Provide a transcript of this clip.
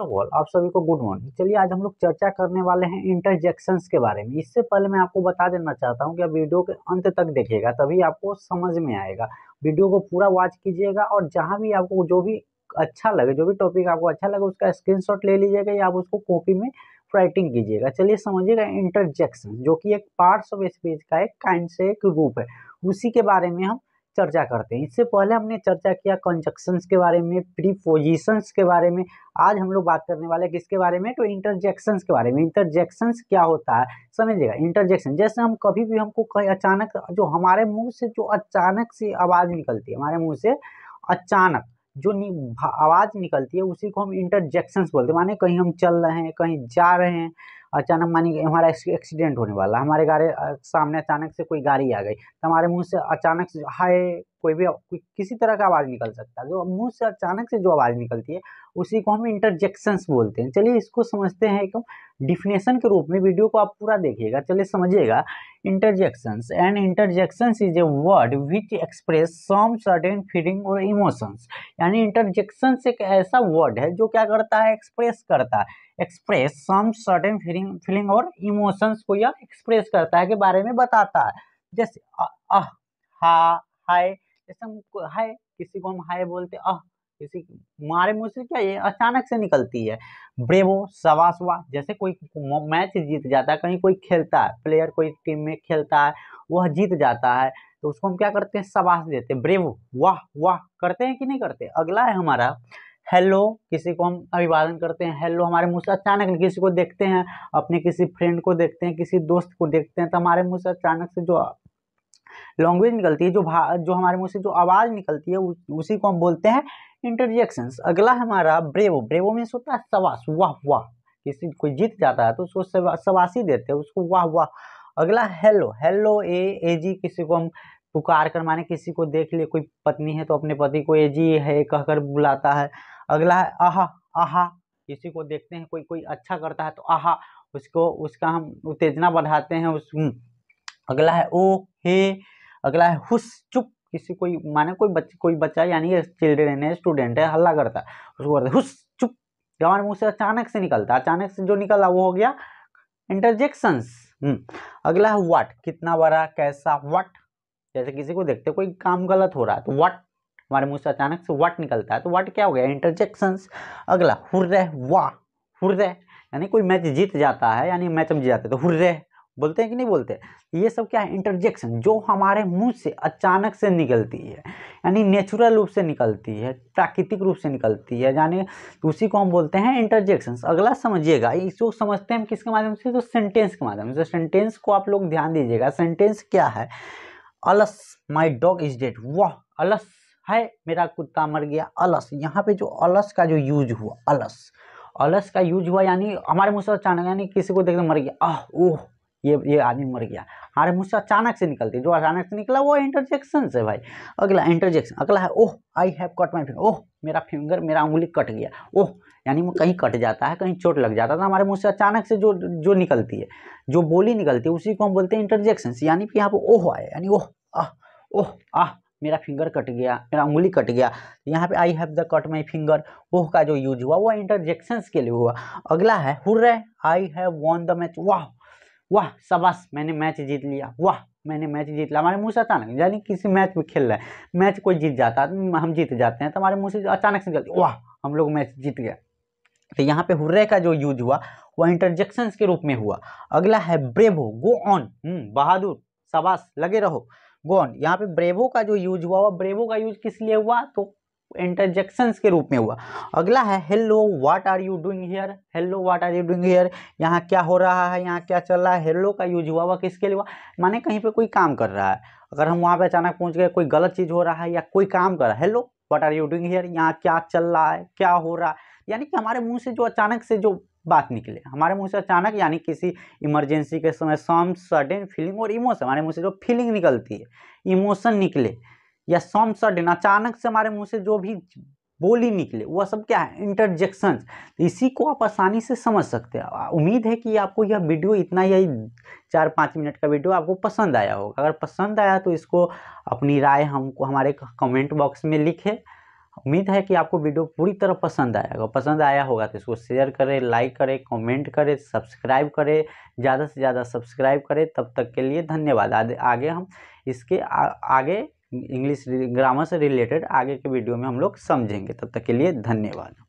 First of all आप सभी को गुड मॉर्निंग चलिए आज हम लोग चर्चा करने वाले हैं इंटरजेक्शंस के बारे में इससे पहले मैं आपको बता देना चाहता हूं कि आप वीडियो के अंत तक देखिएगा तभी आपको समझ में आएगा वीडियो को पूरा वॉच कीजिएगा और जहां भी आपको जो भी अच्छा लगे जो भी टॉपिक आपको अच्छा लगे उसका स्क्रीन ले लीजिएगा या आप उसको कॉपी में राइटिंग कीजिएगा चलिए समझिएगा इंटरजेक्शन जो कि एक पार्ट्स ऑफ स्पीच का एक काइंड से एक रूप है उसी के बारे में हम चर्चा करते हैं इससे पहले हमने चर्चा किया कंजक्शंस के बारे में प्रीपोजिशंस के बारे में आज हम लोग बात करने वाले किसके बारे में तो इंटरजेक्शंस के बारे में इंटरजेक्शंस क्या होता है समझिएगा इंटरजेक्शन जैसे हम कभी भी हमको कहीं अचानक जो हमारे मुंह से जो अचानक से आवाज़ निकलती है हमारे मुँह से अचानक जो आवाज़ निकलती है उसी को हम इंटरजेक्शंस बोलते हैं माने कहीं हम चल रहे हैं कहीं जा रहे हैं अचानक मानिए हमारा एक्सीडेंट होने वाला हमारे गाड़ी सामने अचानक से कोई गाड़ी आ गई तो हमारे मुँह से अचानक से हाय कोई भी कोई किसी तरह का आवाज़ निकल सकता है जो मुंह से अचानक से जो आवाज़ निकलती है उसी को हम इंटरजेक्शंस बोलते हैं चलिए इसको समझते हैं एक डिफिनेशन के रूप में वीडियो को आप पूरा देखिएगा चलिए समझिएगा interjections and interjections is a word which express some certain feeling और इमोशंस यानी इंटरजेक्शंस एक ऐसा वर्ड है जो क्या करता है एक्सप्रेस करता है express some certain feeling feeling और इमोशंस को यह एक्सप्रेस करता है के बारे में बताता है जैसे अह हा हाय जैसे हम हाय किसी को हम हाय बोलते आह किसी मारे मुँह से क्या ये अचानक से निकलती है ब्रेवो सवा जैसे कोई मैच जीत जाता है कहीं कोई खेलता है प्लेयर कोई टीम में खेलता है वह जीत जाता है तो उसको हम क्या करते हैं सवास देते हैं ब्रेवो वाह वाह करते हैं कि नहीं करते अगला है हमारा हेलो किसी को हम अभिवादन करते हैं हेलो हमारे मुँह से अचानक किसी को देखते हैं अपने किसी फ्रेंड को देखते हैं किसी दोस्त को देखते हैं तो हमारे मुँह से अचानक से जो लैंग्वेज निकलती है जो भा जो हमारे मुँह से जो आवाज़ निकलती है उ, उसी को हम बोलते हैं इंटरजेक्शंस अगला हमारा ब्रेवो ब्रेवो में होता है सवास वाह वाह किसी कोई जीत जाता है तो उसको सवासी देते हैं उसको वाह वाह अगला हेलो हेलो ए ए जी किसी को हम पुकार कर माने किसी को देख ले कोई पत्नी है तो अपने पति को ए जी है कहकर बुलाता है अगला है आहा आहा किसी को देखते हैं कोई कोई अच्छा करता है तो आहा उसको उसका हम उत्तेजना बढ़ाते हैं उस हम्म। अगला है ओ हे अगला है हुस चुप किसी कोई माने कोई बच्चे कोई बच्चा यानी चिल्ड्रेन है स्टूडेंट है हल्ला करता है उसको करते हुस चुप हमारे मुँह से अचानक से निकलता है अचानक से जो निकला वो हो गया इंटरजेक्शंस हम्म, अगला है वाट कितना बड़ा कैसा वट जैसे किसी को देखते कोई काम गलत हो रहा है तो वट हमारे मुँह से अचानक से वट निकलता है तो वट क्या हो गया इंटरजेक्शंस अगला हुर्रे वाह हुर्रे यानी कोई मैच जीत जाता है यानी मैच हम जीत जाते तो हुर्रे बोलते हैं कि नहीं बोलते ये सब क्या है इंटरजेक्शन जो हमारे मुंह से अचानक से निकलती है यानी नेचुरल रूप से निकलती है प्राकृतिक रूप से निकलती है यानी उसी को हम बोलते हैं इंटरजेक्शन अगला समझिएगा इसको समझते हैं हम किसके माध्यम से तो सेंटेंस के माध्यम से सेंटेंस को आप लोग ध्यान दीजिएगा सेंटेंस क्या है alas my dog is dead वाह अलस है मेरा कुत्ता मर गया अलस यहाँ पे जो अलस का जो यूज हुआ अलस अलस का यूज हुआ यानी हमारे मुँह से अचानक यानी किसी को देखने मर गया आह ओह ये ये आदमी मर गया हमारे मुझसे अचानक से निकलती जो अचानक से निकला वो इंटरजेक्शन से भाई अगला इंटरजेक्शन अगला है oh I have cut my finger oh मेरा फिंगर मेरा उंगली कट गया ओह यानी वो कहीं कट जाता है कहीं चोट लग जाता है तो हमारे मुँह से अचानक से जो जो निकलती है जो बोली निकलती है उसी को हम बोलते हैं इंटरजेक्शन यानी कि यहाँ पर ओह आए यानी ओह आह ओह आह मेरा फिंगर कट गया मेरा उंगली कट गया यहाँ पे I have the cut my finger oh का जो यूज हुआ वो इंटरजेक्शंस के लिए हुआ अगला है hurray I have won the match वाह वाह शबाश मैंने मैच जीत लिया वाह मैंने मैच जीत लिया हमारे मुंह से अचानक यानी किसी मैच में खेल रहे हैं मैच कोई जीत जाता है तो हम जीत जाते हैं तो हमारे मुंह से अचानक से गलती वाह हम लोग मैच जीत गए तो यहाँ पे हुर्रे का जो यूज हुआ वह इंटरजेक्शन के रूप में हुआ अगला है ब्रेवो गो ऑन हम्म, बहादुर शबाश लगे रहो गो ऑन यहाँ पे ब्रेवो का जो यूज हुआ वह ब्रेवो का यूज किस लिए हुआ तो इंटरजेक्शंस के रूप में हुआ अगला है hello what are you doing here hello what are you doing here यहाँ क्या हो रहा है यहाँ क्या चल रहा है हेलो का यूज हुआ हुआ किसके लिए हुआ माने कहीं पे कोई काम कर रहा है अगर हम वहाँ पे अचानक पहुँच गए कोई गलत चीज़ हो रहा है या कोई काम कर रहा है hello what are you doing here यहाँ क्या चल रहा है क्या हो रहा है यानी कि हमारे मुँह से जो अचानक से जो बात निकले हमारे मुँह से अचानक यानी किसी इमरजेंसी के समय सम सडन फीलिंग और इमोशन हमारे मुँह से जो फीलिंग निकलती है इमोशन निकले या सम सडन अचानक से हमारे मुंह से जो भी बोली निकले वह सब क्या है इंटरजेक्शन तो इसी को आप आसानी से समझ सकते हैं उम्मीद है कि आपको यह वीडियो इतना ही चार पाँच मिनट का वीडियो आपको पसंद आया होगा अगर पसंद आया तो इसको अपनी राय हमको हमारे कमेंट बॉक्स में लिखे उम्मीद है कि आपको वीडियो पूरी तरह पसंद आएगा पसंद आया होगा तो इसको शेयर करें लाइक करें कमेंट करें सब्सक्राइब करें ज़्यादा से ज़्यादा सब्सक्राइब करें तब तक के लिए धन्यवाद आगे हम इसके आ, आगे इंग्लिश ग्रामर से रिलेटेड आगे के वीडियो में हम लोग समझेंगे तब तक के लिए धन्यवाद